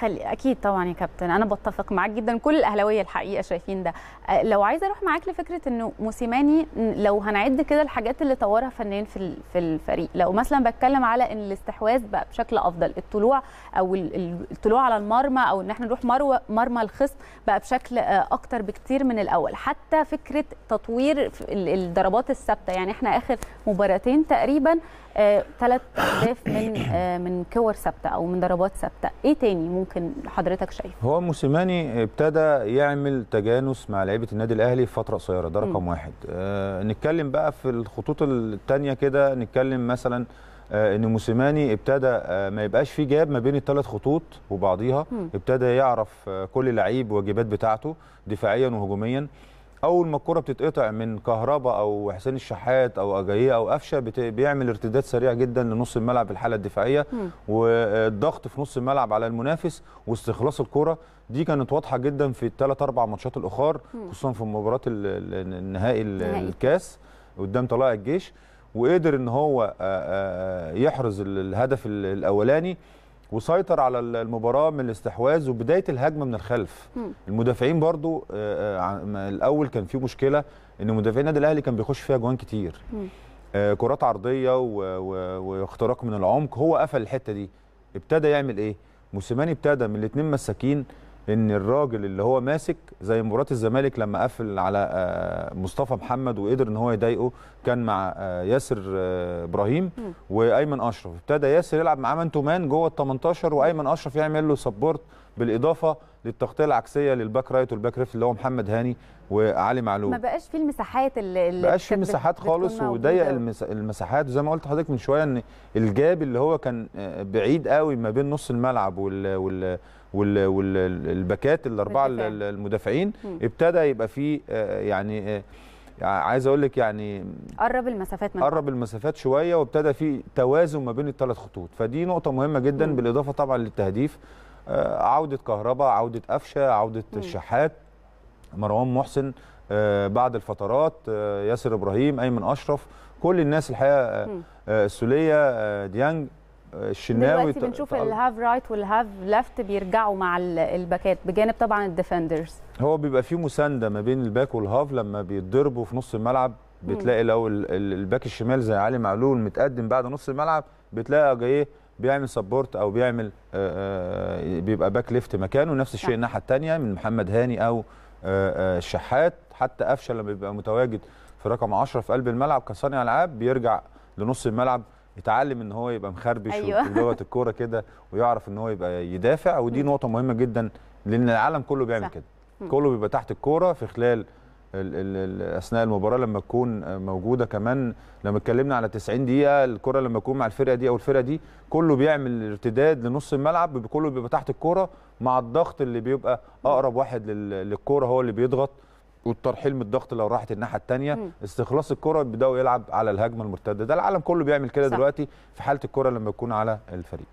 خلي اكيد طبعا يا كابتن انا بتفق معاك جدا كل الاهلاويه الحقيقه شايفين ده آه، لو عايزه اروح معاك لفكره انه موسيماني لو هنعد كده الحاجات اللي طورها فنان في في الفريق لو مثلا بتكلم على ان الاستحواذ بقى بشكل افضل الطلوع او الطلوع على المرمى او ان احنا نروح مرمى الخصم بقى بشكل آه، اكتر بكتير من الاول حتى فكره تطوير الضربات الثابته يعني احنا اخر مباراتين تقريبا ثلاث آه، اهداف من من كور ثابته او من ضربات ثابته ايه تاني ممكن حضرتك شايفه؟ هو موسيماني ابتدى يعمل تجانس مع لعيبه النادي الاهلي في فتره قصيره ده رقم واحد آه نتكلم بقى في الخطوط الثانيه كده نتكلم مثلا آه ان موسيماني ابتدى آه ما يبقاش في جاب ما بين الثلاث خطوط وبعضيها مم. ابتدى يعرف آه كل لعيب واجبات بتاعته دفاعيا وهجوميا اول ما الكره بتتقطع من كهربا او حسين الشحات او اجاييه او قفشه بيعمل ارتداد سريع جدا لنص الملعب الحاله الدفاعيه والضغط في نص الملعب على المنافس واستخلاص الكره دي كانت واضحه جدا في الثلاث اربع ماتشات الاخر خصوصا في مباراه النهائي الكاس قدام طلائع الجيش وقدر ان هو يحرز الهدف الاولاني وسيطر على المباراه من الاستحواذ وبدايه الهجمه من الخلف م. المدافعين برضو آه، آه، الاول كان في مشكله ان مدافعين النادي الاهلي كان بيخش فيها جوان كتير م. آه، كرات عرضيه واختراق من العمق هو قفل الحته دي ابتدى يعمل ايه موسيماني ابتدى من الاثنين مساكين ان الراجل اللي هو ماسك زي مباراه الزمالك لما قفل على آه، مصطفى محمد وقدر ان هو يضايقه كان مع آه، ياسر آه، ابراهيم وايمن اشرف ابتدى ياسر يلعب معاه مان تو مان جوه ال 18 وايمن اشرف يعمل له سبورت بالاضافه للتغطيه العكسيه للباك رايت والباك ليفت اللي هو محمد هاني وعلي معلول ما بقاش في المساحات اللي ما بقاش في مساحات خالص وضيق المساحات وزي ما قلت لحضرتك من شويه ان الجاب اللي هو كان آه، بعيد قوي ما بين نص الملعب وال, وال والباكات الاربعه المدافعين ابتدى يبقى فيه آه، يعني آه، عايز اقول لك يعني قرب المسافات من قرب المسافات شويه وابتدى في توازن ما بين الثلاث خطوط فدي نقطه مهمه جدا بالاضافه طبعا للتهديف آه، عوده كهرباء عوده قفشه عوده الشحات مروان محسن آه، بعد الفترات آه، ياسر ابراهيم ايمن اشرف كل الناس الحقيقه السوليه ديانج الشناوي دلوقتي بنشوف الهاف رايت والهاف ليفت بيرجعوا مع الباكات بجانب طبعا الديفندرز هو بيبقى فيه مسانده ما بين الباك والهاف لما بيتضربوا في نص الملعب بتلاقي لو الباك الشمال زي علي معلول متقدم بعد نص الملعب بتلاقي جايه بيعمل سبورت او بيعمل آه، آه، بيبقى باك ليفت مكانه نفس الشيء الناحيه الثانيه من محمد هاني او آه، الشحات حتى قفشه لما بيبقى متواجد في رقم 10 في قلب الملعب كصانع العاب بيرجع لنص الملعب يتعلم ان هو يبقى مخربش أيوة. جوه الكوره كده ويعرف ان هو يبقى يدافع ودي نقطه مهمه جدا لان العالم كله بيعمل صح. كده كله بيبقى تحت الكوره في خلال اثناء المباراه لما تكون موجوده كمان لما اتكلمنا على 90 دقيقه الكره لما تكون مع الفرقه دي او الفرقه دي كله بيعمل ارتداد لنص الملعب كله بيبقى تحت الكوره مع الضغط اللي بيبقى اقرب واحد للكوره هو اللي بيضغط والترحيل من الضغط لو راحت الناحيه الثانيه استخلاص الكره بيبداوا يلعب على الهجمه المرتده ده العالم كله بيعمل كده دلوقتي في حاله الكره لما تكون على الفريق